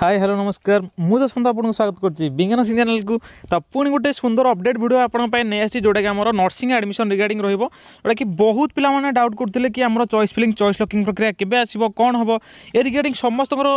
high hello ନମସ୍କାର ମୁଁ ଯଶବନ୍ତ ଆପଣଙ୍କୁ ସ୍ୱାଗତ କରୁଛି ବିଜ୍ଞାନ ସିଂ ଚ୍ୟାନେଲକୁ ତ ପୁଣି ଗୋଟେ ସୁନ୍ଦର ଅପଡେଟ୍ ଭିଡ଼ିଓ ଆପଣଙ୍କ ପାଇଁ ନେଇ ଆସିଛି ଯେଉଁଟାକି ଆମର ନର୍ସିଂ ଆଡ଼ମିସନ୍ ରିଗାର୍ଡିଂ ରହିବ ଯେଉଁଟାକି ବହୁତ ପିଲାମାନେ ଡାଉଟ୍ କରୁଥିଲେ କି ଆମର ଚଏସ୍ ଫିଲିଂ ଚଏସ୍ ଲକିଂ ପ୍ରକ୍ରିୟା କେବେ ଆସିବ କ'ଣ ହେବ ଏ ରିଗାର୍ଡିଂ ସମସ୍ତଙ୍କର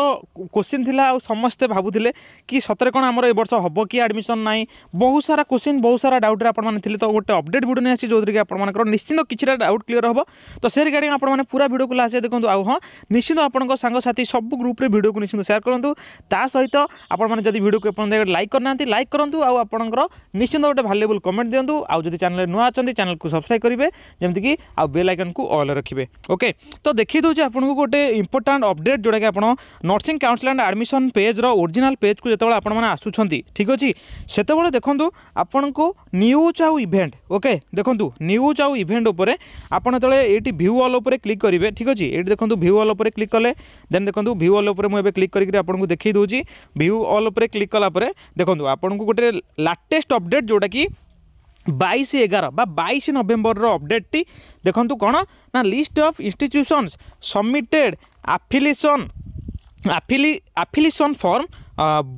କୋଶ୍ଚିନ୍ ଥିଲା ଆଉ ସମସ୍ତେ ଭାବୁଥିଲେ କି ସତରେ କ'ଣ ଆମର ଏ ବର୍ଷ ହେବ କି ଆଡ଼ମିସନ୍ ନାହିଁ ବହୁତ ସାରା କୋଶ୍ଚିନ୍ ବହୁତ ସାରା ଡାଉଟ୍ରେ ଆପଣମାନେ ଥିଲେ ତ ଗୋଟେ ଅପଡେଟ୍ ଭିଡ଼ିଓ ନେଇ ଆସିଛି ଯେଉଁଥିରେକି ଆପଣମାନଙ୍କର ନିଶ୍ଚିନ୍ତ କିଛିଟା ଡାଉଟ୍ କ୍ଲିୟର୍ ହେବ ତ ସେ ରିଗାର୍ଡିଂ ଆପଣମାନେ ପୁରା ଭିଡ଼ିଓକୁ ଲାଷ୍ଟ ଦେଖନ୍ତୁ ଆଉ ହଁ ନିଶ୍ଚିନ୍ତ ଆପଣଙ୍କ ସାଙ୍ଗସାଥି ସବୁ ଗ୍ରୁପ୍ରେ ଭିଡ଼ିଓକୁ ନିଶ୍ଚିନ୍ତ ସେୟାର କରନ୍ତୁ ତା ସହିତ ଆପଣମାନେ ଯଦି ଭିଡ଼ିଓକୁ ଏପର୍ଯ୍ୟନ୍ତ ଲାଇକ୍ କରିନାହାନ୍ତି ଲାଇକ୍ କରନ୍ତୁ ଆଉ ଆପଣଙ୍କର ନିଶ୍ଚିନ୍ତ ଗୋଟେ ଭାଲ୍ୟୁବୁଲ୍ କମେଣ୍ଟ ଦିଅନ୍ତୁ ଆଉ ଯଦି ଚ୍ୟାନେଲ୍ରେ ନୂଆ ଅଛନ୍ତି ଚ୍ୟାନେଲ୍କୁ ସବସ୍କ୍ରାଇବ୍ କରିବେ ଯେମିତିକି ଆଉ ବେଲ୍ ଆଇକନ୍କୁ ଅଲ୍ ରଖିବେ ଓକେ ତ ଦେଖେଇ ଦେଉଛି ଆପଣଙ୍କୁ ଗୋଟେ ଇମ୍ପୋର୍ଟାଣ୍ଟ ଅପଡେଟ୍ ଯେଉଁଟାକି ଆପଣ ନର୍ସିଂ କାଉନସିଲ୍ ଆଣ୍ଡ ଆଡ଼ମିସନ୍ ପେଜ୍ର ଓରିଜିନାଲ୍ ପେଜ୍କୁ ଯେତେବେଳେ ଆପଣମାନେ ଆସୁଛନ୍ତି ଠିକ୍ ଅଛି ସେତେବେଳେ ଦେଖନ୍ତୁ ଆପଣଙ୍କୁ ନ୍ୟୁଜ୍ ଆଉ ଇଭେଣ୍ଟ ଓକେ ଦେଖନ୍ତୁ ନ୍ୟୁଜ୍ ଆଉ ଇଭେଣ୍ଟ ଉପରେ ଆପଣ ଯେତେବେଳେ ଏଇଠି ଭିୟୁ ଅଲ୍ ଉପରେ କ୍ଲିକ୍ କରିବେ ଠିକ୍ ଅଛି ଏଇଠି ଦେଖନ୍ତୁ ଭିୟୁ ଅଲ୍ ଉପରେ କ୍ଲିକ୍ କଲେ ଦେନ୍ ଦେଖନ୍ତୁ ଭିୟୁ ଅଲ୍ ଉପରେ ମୁଁ ଏବେ କ୍ଲିକ୍ କରିକି ଆପଣଙ୍କୁ ଦେଖାই ଦେଉଛି ଭିୟୁ ଅଲ୍ ଉପରେ କ୍ଲିକ୍ କଲା ପରେ ଦେଖନ୍ତୁ ଆପଣଙ୍କୁ ଗୋଟେ ଲାଟେଷ୍ଟ ଅପଡ଼େଟ୍ ଯେଉଁଟାକି বাইশ এগার বা বাইশ নভেম্বরর অপডেটটি দেখুন কোণ না list of institutions submitted affiliation আফিলি affiliation form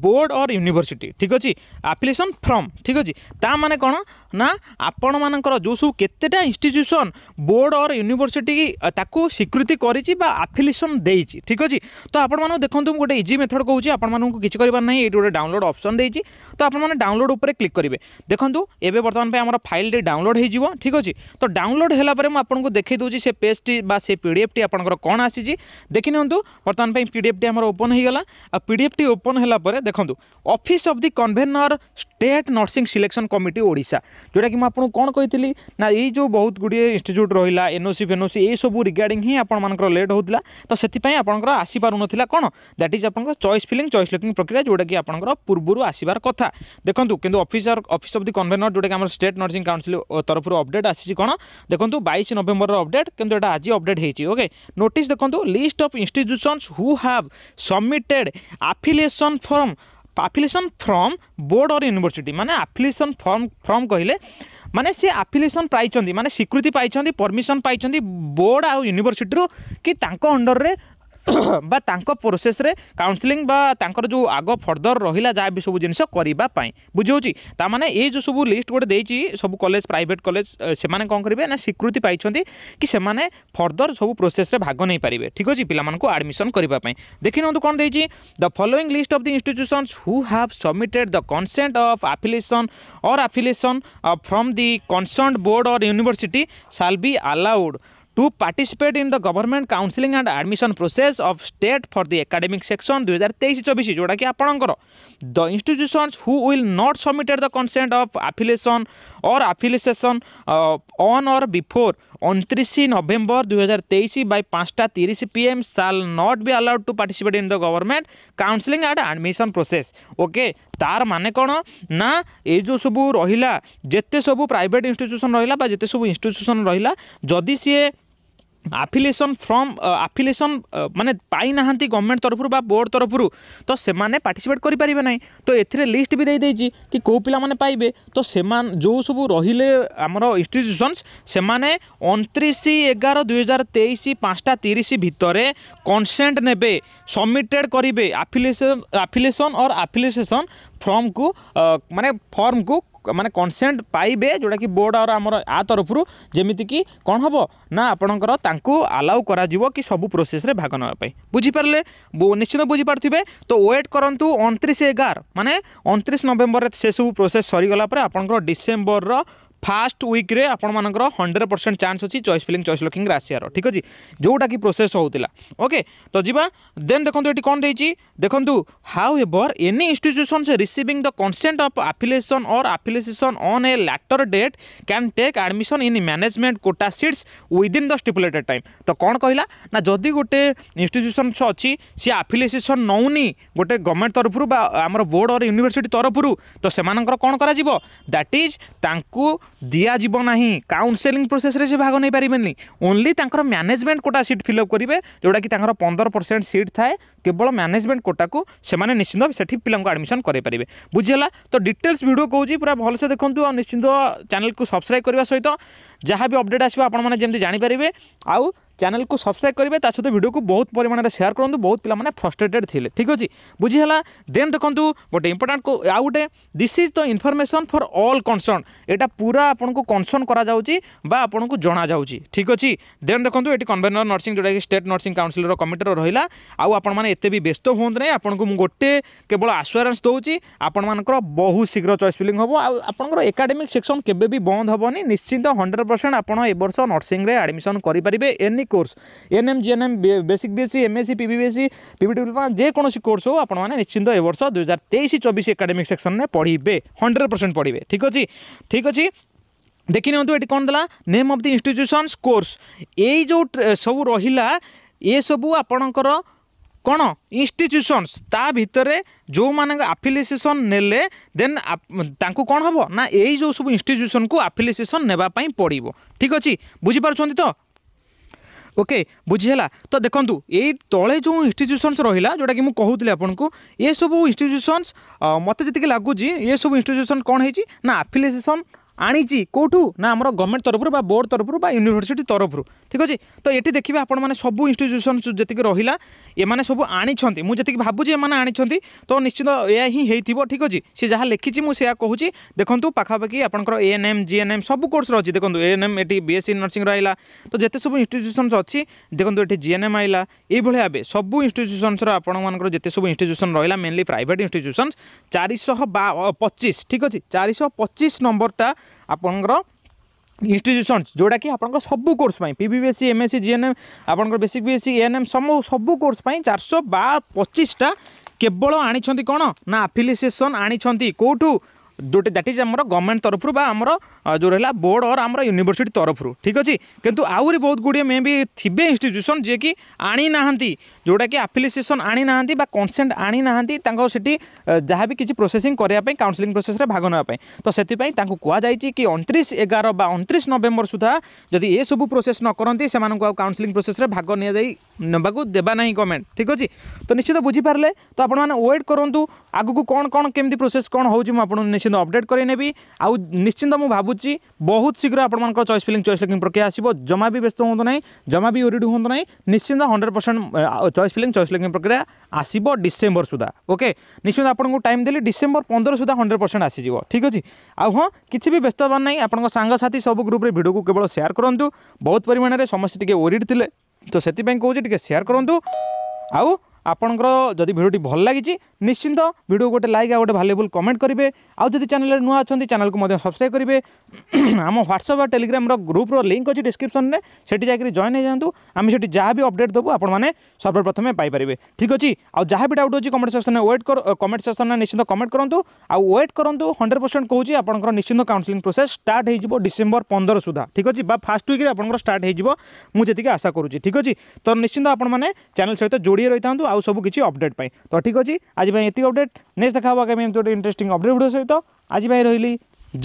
board or university ଠିକ୍ ଅଛି ଆପ୍ଲିକେସନ୍ ଫ୍ରମ୍ ଠିକ୍ ଅଛି ତା ମାନେ କ'ଣ ନା ଆପଣମାନଙ୍କର ଯେଉଁ ସବୁ କେତେଟା ଇନଷ୍ଟିଚ୍ୟୁସନ୍ ବୋର୍ଡ଼ ଅର୍ ୟୁନିଭର୍ସିଟି ତାକୁ ସ୍ୱୀକୃତି କରିଛି ବା ଆଫିଲିସନ୍ ଦେଇଛି ଠିକ୍ ଅଛି ତ ଆପଣମାନଙ୍କୁ ଦେଖନ୍ତୁ ମୁଁ ଗୋଟେ ଇଜି ମେଥଡ଼ କହୁଛି ଆପଣମାନଙ୍କୁ କିଛି କରିବାର ନାହିଁ ଏଇଠି ଗୋଟେ ଡାଉନଲୋଡ଼ ଅପସନ୍ ଦେଇଛି ତ ଆପଣମାନେ ଡାଉନଲୋଡ଼ ଉପରେ କ୍ଲିକ୍ କରିବେ ଦେଖନ୍ତୁ ଏବେ ବର୍ତ୍ତମାନ ପାଇଁ ଆମର ଫାଇଲ୍ଟି ଡାଉନଲୋଡ଼ ହେଇଯିବ ଠିକ୍ ଅଛି ତ ଡାଉନଲୋଡ଼ ହେଲା ପରେ ମୁଁ ଆପଣଙ୍କୁ ଦେଖାଇ ଦେଉଛି ସେ ପେଜ୍ଟି ବା ସେ ପି ଡି ଏଫ୍ଟି ଆପଣଙ୍କର କ'ଣ ଆସିଛି ଦେଖିନିଅନ୍ତୁ ବର୍ତ୍ତମାନ ପାଇଁ ପି ଡି ଏଫ୍ଟି ଆମର ଓପନ୍ ହେଇଗଲା ଆଉ ପି ଡି ଏଫ୍ଟି ଓପନ୍ ହେଲା সারা পরে দেখুন office of the convenor state nursing selection committee Odisha যেটাকি মু আপনার কোণ কইলি না এই যে বহুত গুড়িয়ে ইনস্টিচ্ୟୁট রহিলা এনওসি ফেনওসি এইসব রিগার্ডিং হি আপনার লেট হোলা তো সেপাই আপনার আসিপার নথিলা কোণ দ্যাট ইজ আপনার চয়েস ফিলিং চয়েস লকিং প্রক্রিয়া যেটাকি আপনার পূর্বর আসবার কথা দেখুন কিন্তু officer office of the convenor যেটাকি আমার স্টেট নর্সিং কাউন্সিল তরফর অপডেট আসিছি কোণ দেখুন বাইশ নভেম্বর অপডেট কিন্তু এটা আজ অপডেট হয়েছি ওকে নোটিস দেখুন list of institutions who have submitted affiliation affiliation form affiliation form board or university ମାନେ ଆଫିଲିଏସନ୍ ଫର୍ମ ଫର୍ମ କହିଲେ ମାନେ ସିଏ ଆଫିଲିଏସନ୍ ପାଇଛନ୍ତି ମାନେ ସ୍ୱୀକୃତି ପାଇଛନ୍ତି ପରମିସନ୍ ପାଇଛନ୍ତି ବୋର୍ଡ଼ ଆଉ ୟୁନିଭର୍ସିଟିରୁ କି ତାଙ୍କ ଅଣ୍ଡରରେ বা ତାଙ୍କ ପ୍ରୋସେସ୍ରେ କାଉନ୍ସିଲିଂ ବା ତାଙ୍କର ଯେଉଁ ଆଗ ଫର୍ଦର ରହିଲା ଯାହା ବି ସବୁ ଜିନିଷ କରିବା ପାଇଁ ବୁଝିହେଉଛି ତା'ମାନେ ଏଇ ଯେଉଁ ସବୁ ଲିଷ୍ଟ ଗୋଟେ ଦେଇଛି ସବୁ କଲେଜ ପ୍ରାଇଭେଟ୍ କଲେଜ ସେମାନେ କ'ଣ କରିବେ ନା ସ୍ୱୀକୃତି ପାଇଛନ୍ତି କି ସେମାନେ ଫର୍ଦର ସବୁ ପ୍ରୋସେସ୍ରେ ଭାଗ ନେଇପାରିବେ ଠିକ୍ ଅଛି ପିଲାମାନଙ୍କୁ ଆଡ଼ମିସନ୍ କରିବା ପାଇଁ ଦେଖିନିଅନ୍ତୁ କ'ଣ ଦେଇଛି the following list of the institutions who have submitted the consent of affiliation or affiliation from the concerned board or university shall be allowed who participate in the government counseling and admission process of state for the academic section 2023-24 जोटा कि आपणकर the institutions who will not submitted the consent of affiliation or affiliation uh, on or before 29 November 2023 by 5:30 pm shall not be allowed to participate in the government counseling and admission process okay তার মানে କ'ଣ ନା ଏ ଯେଉଁ ସବୁ ରହିଲା ଯେତେ ସବୁ private institution ରହିଲା ବା ଯେତେ ସବୁ ଇନଷ୍ଟିଚ୍ୟୁସନ୍ ରହିଲା ଯଦି ସିଏ ଆଫିଲିଏସନ୍ ଫ୍ରମ୍ ଆଫିଲିଏସନ୍ ମାନେ ପାଇନାହାନ୍ତି ଗଭର୍ଣ୍ଣମେଣ୍ଟ ତରଫରୁ ବା ବୋର୍ଡ଼ ତରଫରୁ ତ ସେମାନେ ପାର୍ଟିସିପେଟ୍ କରିପାରିବେ ନାହିଁ ତ ଏଥିରେ ଲିଷ୍ଟ ବି ଦେଇଦେଇଛି କି କେଉଁ ପିଲାମାନେ ପାଇବେ ତ ସେମାନେ ଯେଉଁ ସବୁ ରହିଲେ ଆମର ଇନଷ୍ଟିଚ୍ୟୁସନ୍ସ ସେମାନେ ଅଣତିରିଶ ଏଗାର ଦୁଇହଜାର ତେଇଶ ପାଞ୍ଚଟା ତିରିଶ ଭିତରେ କନସେଣ୍ଟ ନେବେ ସବମିଟେଡ଼ କରିବେ ଆଫିଲିଏସନ୍ ଆଫିଲିଏସନ୍ ଅର୍ ଆଫିଲିଏସନ୍ ଫର୍ମକୁ ମାନେ ଫର୍ମକୁ ମାନେ କନସେଣ୍ଟ ପାଇବେ ଯେଉଁଟାକି ବୋର୍ଡ଼ ଆଉ ଆମର ଆ ତରଫରୁ ଯେମିତିକି କ'ଣ ହେବ ନା ଆପଣଙ୍କର ତାଙ୍କୁ ଆଲାଉ କରାଯିବ କି ସବୁ ପ୍ରୋସେସ୍ରେ ଭାଗ ନେବା ପାଇଁ ବୁଝିପାରିଲେ ନିଶ୍ଚିତ ବୁଝିପାରୁଥିବେ ତ ୱେଟ୍ କରନ୍ତୁ ଅଣତିରିଶ ଏଗାର ମାନେ ଅଣତିରିଶ ନଭେମ୍ବରରେ ସେସବୁ ପ୍ରୋସେସ୍ ସରିଗଲା ପରେ ଆପଣଙ୍କର ଡିସେମ୍ବରର ফাষ্ট ୱିକ୍ରେ ଆପଣମାନଙ୍କର ହଣ୍ଡ୍ରେଡ଼ ପରସେଣ୍ଟ ଚାନ୍ସ ଅଛି ଚଏସ୍ ଫିଲିଂ ଚଏସ୍ ଲକିଂରେ ଆସିବାର ଠିକ୍ ଅଛି ଯେଉଁଟାକି ପ୍ରୋସେସ୍ ହେଉଥିଲା ଓକେ ତ ଯିବା ଦେନ୍ ଦେଖନ୍ତୁ ଏଠି କ'ଣ ଦେଇଛି ଦେଖନ୍ତୁ however any institutions receiving the consent of affiliation or affiliation on a later date can take admission in management quota seats within the stipulated time ତ କ'ଣ କହିଲା ନା ଯଦି ଗୋଟେ ଇନଷ୍ଟିଚ୍ୟୁସନ୍ସ ଅଛି ସିଏ ଆଫିଲିଏସନ୍ ନେଉନି ଗୋଟେ ଗଭର୍ଣ୍ଣମେଣ୍ଟ ତରଫରୁ ବା ଆମର ବୋର୍ଡ଼ ଅର୍ ୟୁନିଭର୍ସିଟି ତରଫରୁ ତ ସେମାନଙ୍କର କ'ଣ କରାଯିବ ଦ୍ୟାଟ୍ ଇଜ୍ ତାଙ୍କୁ ଦିଆଯିବ ନାହିଁ କାଉନସେଲିଂ ପ୍ରୋସେସ୍ରେ ସେ ଭାଗ ନେଇପାରିବେନି ଓନ୍ଲି ତାଙ୍କର ମ୍ୟାନେଜମେଣ୍ଟ କୋଟା ସିଟ୍ ଫିଲ୍ଅପ୍ କରିବେ ଯେଉଁଟାକି ତାଙ୍କର ପନ୍ଦର ପରସେଣ୍ଟ ସିଟ୍ ଥାଏ କେବଳ ମ୍ୟାନେଜମେଣ୍ଟ କୋଟାକୁ ସେମାନେ ନିଶ୍ଚିନ୍ତ ସେଠି ପିଲାଙ୍କୁ ଆଡ଼ମିସନ୍ କରାଇପାରିବେ ବୁଝିହେଲା ତ ଡିଟେଲ୍ସ ଭିଡ଼ିଓ କହୁଛି ପୁରା ଭଲସେ ଦେଖନ୍ତୁ ଆଉ ନିଶ୍ଚିନ୍ତ ଚ୍ୟାନେଲକୁ ସବସ୍କ୍ରାଇବ୍ କରିବା ସହିତ ଯାହା ବି ଅପଡ଼େଟ୍ ଆସିବ ଆପଣମାନେ ଯେମିତି ଜାଣିପାରିବେ ଆଉ চ্যানেলকে সবসক্রাইব করবে তা সহ ভিডিওকে বহুত পরিমাণে সেয়ার করতু বহুত পিলামানে ফ্রস্ট্রেটেড লে ঠিক আছে বুঝিগাল দেন দেখুন গোটে ইম্পর্টাট আউ গোটে this is the information for all concern এটা পুরা আপনার কনসর্ন করা যাচ্ছে বা আপনার জনা যাচ্ছে ঠিক আছে দেন দেখুন এটি কনভেনর নর্সিং যেটা কি স্টেট নর্সিং কাউন্সিলর কমিটির রহিলা আউ আপন মানে এতে বি ব্যস্ত হুঁতু না আপনার মু গোটে কেবল আশ্ওরান্স দেছি আপন মানকর বহু শীঘ্র চয়েস ফিলিং হব আউ আপনার একাডেমিক সেকশন কেবে বি বন্ধ হবনি নিশ্চিন্ত হন্ড্রেড পরসেন্ট আপনার এবর্ষ নর্সিংরে আডমিশন করে পারে any course NM GNM basic BSc MSc PBSc PB diploma যেকোন কোর্স হোক আপনার নিশ্চিন্ত এ বর্ষ দুই হাজার তেইশ চবিশ একাডেমিক সেকশন পড়বে হন্ড্রেড পরসেন্ট পড়বে ঠিক আছে ঠিক আছে দেখি নিহতু এটি কোণ দেলা name of the institutions course এই যে সব রহিলা এসবু আপনার কোণ ইনস্টিট্ୟୁସନ୍ସ তা ভিতরে ଯେଉଁମାନେ ଆଫିଲିସିଏସନ୍ ନେଲେ ଦେନ୍ ତାଙ୍କୁ କ'ଣ ହେବ ନା ଏଇ ଯେଉଁ ସବୁ ଇନଷ୍ଟିଚ୍ୟୁସନ୍କୁ ଆଫିଲିସିଏସନ୍ ନେବା ପାଇଁ ପଡ଼ିବ ଠିକ୍ ଅଛି ବୁଝିପାରୁଛନ୍ତି ତ ଓକେ ବୁଝିହେଲା ତ ଦେଖନ୍ତୁ ଏଇ ତଳେ ଯେଉଁ ଇନଷ୍ଟିଚ୍ୟୁସନ୍ସ ରହିଲା ଯେଉଁଟାକି ମୁଁ କହୁଥିଲି ଆପଣଙ୍କୁ ଏସବୁ ଇନଷ୍ଟିଚ୍ୟୁସନ୍ସ ମୋତେ ଯେତିକି ଲାଗୁଛି ଏସବୁ ଇନଷ୍ଟିଚ୍ୟୁସନ୍ କ'ଣ ହେଇଛି ନା ଆଫିଲିଏସନ୍ আনিছি কোঠু না আমার গভর্নমেন্ট তরফর বা বোর্ড তরফর বা ইউনিভার্সিটি তরফর ঠিক আছে তো এটি দেখবে আপনার সবু ইনস্টিট্যুশন যেত রহিলা এমানে সব আনিছেন মু যেত ভাবুছি এমানে আনিছেন তো নিশ্চিত এয়া হি হয়েছিল ঠিক আছে সে যা লিখিছি মু সেয়া কুচি দেখুন পাখাপাখি আপনার এএনএম জিএনএম সব কোর্স রয়েছে দেখুন এএনএম এটি বিএসসি নর্সিং রহিলা তো যেতে সব ইনস্টিট্যুশনস অছি দেখুন এটি জিএনএম আইলা এইভাবে ভাবে সবু ইনস্টিট্যুশনসর আপনার যেতে সব ইনস্টিট্যুশন রহিলা মেনলি প্রাইভেট ইনস্টিট্যুশনস চারিশহ বা পঁচিশ ঠিক আছে চারিশহ পঁচিশ নম্বরটা ଆପଣଙ୍କର ଇନଷ୍ଟିଚ୍ୟୁସନ୍ସ ଯେଉଁଟାକି ଆପଣଙ୍କ ସବୁ କୋର୍ସ ପାଇଁ P B B S C M S C G N M ଆପଣଙ୍କର basic B S C N M ସବୁ ସବୁ କୋର୍ସ ପାଇଁ ଚାରିଶହ ବା ପଚିଶଟା କେବଳ ଆଣିଛନ୍ତି କ'ଣ ନା ଆଫିଲିସିଏସନ୍ ଆଣିଛନ୍ତି କେଉଁଠୁ দুটি দ্যাট ইজ আমার গভর্নমেন্ট তরফর বা আমার যে রা বোর্ড অর আমার ইউনিভার্সিটি তরফর ঠিক আছে কিন্তু আহরি বহুত গুড়িয়ে মে বি থিবে ইনস্টিট্যুশন যে কি আনি না যেটা কি আফিলিসিয়েসন আনি না বা কনসেন্ট আনি না তাঙ্কর সেটি যা বি কিছু প্রোসেসিং করা কাউন্সেলিং প্রোসেসরে ভাগ নেওয়া তো সেপাই তাঁকু কুযাই কি অনত্রিশ এগার বা অনত্রিশ নভেম্বর সুদ্ধা যদি এসবু প্রোসেস ন করতে সে কাউন্সেলিং প্রোসেসরে ভাগ নিয়ে যাই ନେବାକୁ ଦେବା ନାହିଁ ଗଭର୍ଣ୍ଣମେଣ୍ଟ ଠିକ୍ ଅଛି ତ ନିଶ୍ଚିତ ବୁଝିପାରିଲେ ତ ଆପଣମାନେ ୱେଟ୍ କରନ୍ତୁ ଆଗକୁ କ'ଣ କ'ଣ କେମିତି ପ୍ରୋସେସ୍ କ'ଣ ହେଉଛି ମୁଁ ଆପଣଙ୍କୁ ନିଶ୍ଚିତ নিশ্চিত অপডেট করাই নেবি আউ নিশ্চিত মু ভাবুছি বহুত শীঘ্র আপনার চয়েস ফিলিং চয়েস লকিং প্রক্রিয়া আসব জমা বি ব্যস্ত হুঁতু না জমা বি ওরিড হুঁতু না নিশ্চিত hundred percent choice filling choice locking প্রক্রিয়া আসব ডিসেম্বর সুদ্ধা ওকে নিশ্চিত আপনার টাইম দেলি ডিসেম্বর পনেরো সুদ্ধা হন্ড্রেড পরসেন্ট আসিযোগ ঠিক আছে আউ হ্যাঁ কিছু বি ব্যস্ত হবার না আপনার সাংসাথী সব গ্রুপে ভিডিওকে কেবল সেয়ার করতু বহুত পরিমাণের সমস্ত টিকি ওরিড লে তো সেপাই কৌছি টিকি সেয়ার করতু আউ ଆପଣଙ୍କର ଯଦି ଭିଡ଼ିଓଟି ଭଲ ଲାଗିଛି ନିଶ୍ଚିନ୍ତ ଭିଡ଼ିଓ ଗୋଟେ ଲାଇକ୍ ଆଉ ଗୋଟେ ଭାଲ୍ୟୁବୁଲ୍ କମେଣ୍ଟ କରିବେ ଆଉ ଯଦି ଚ୍ୟାନେଲ୍ରେ ନୂଆ ଅଛନ୍ତି ଚ୍ୟାନେଲ୍କୁ ମଧ୍ୟ ସବସ୍କ୍ରାଇବ୍ କରିବେ ଆମ ହ୍ୱାଟ୍ସଅପ୍ ବା ଟେଲିଗ୍ରାମର ଗ୍ରୁପ୍ର ଲିଙ୍କ୍ ଅଛି ଡିସ୍କ୍ରିପ୍ସନ୍ରେ ସେଠି ଯାଇକରି ଜଏନ୍ ହେଇଯାଆନ୍ତୁ ଆମେ ସେଠି ଯାହା ବି ଅପଡ଼େଟ୍ ଦେବୁ ଆପଣମାନେ ସର୍ବପ୍ରଥମେ ପାଇପାରିବେ ଠିକ୍ ଅଛି ଆଉ ଯାହା ବି ଡାଉଟ୍ ଅଛି କମେଣ୍ଟ ସେକ୍ସନ୍ରେ ୱେଟ୍ କମେଣ୍ଟ ସେକ୍ସନ୍ରେ ନିଶ୍ଚିନ୍ତ କମେଣ୍ଟ କରନ୍ତୁ ଆଉ ୱେଟ୍ କରନ୍ତୁ ହଣ୍ଡ୍ରେଡ଼ ପରସେଣ୍ଟ କହୁଛି ଆପଣଙ୍କର ନିଶ୍ଚିନ୍ତ କାଉନ୍ସିଲିଂ ପ୍ରୋସେସ୍ ଷ୍ଟାର୍ଟ ହେଇଯିବ ଡିସେମ୍ବର ପନ୍ଦର ସୁଦ୍ଧା ଠିକ୍ ଅଛି ବା ଫାର୍ଷ୍ଟ ୱିକ୍ରେ ଆପଣଙ୍କର ଷ୍ଟାର୍ଟ ହେଇଯିବ ମୁଁ ଯେତିକି ଆଶା କରୁଛି ଠିକ୍ ଅଛି ତ ନିଶ୍ଚିନ୍ତ ଆପଣମାନେ ଚ୍ୟାନେଲ୍ ସହିତ ଯୋଡ଼ି ରହିଥାନ୍ତୁ ଆଉ ସବୁ କିଛି ଅପଡ଼େଟ୍ ପାଇଁ ତ ଠିକ୍ ଅଛି ଆଜି ପାଇଁ ଏତିକି ଅପଡ଼େଟ୍ ନେକ୍ସଟ ଦେଖା ହେବ ଆଗାମୀ ଏମିତି ଗୋଟେ ଇଣ୍ଟରେଷ୍ଟିଂ ଅପଡ଼େଟ୍ ଭିଡ଼ିଓ ସହିତ ଆଜି ପାଇଁ ରହିଲି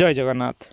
ଜୟ ଜଗନ୍ନାଥ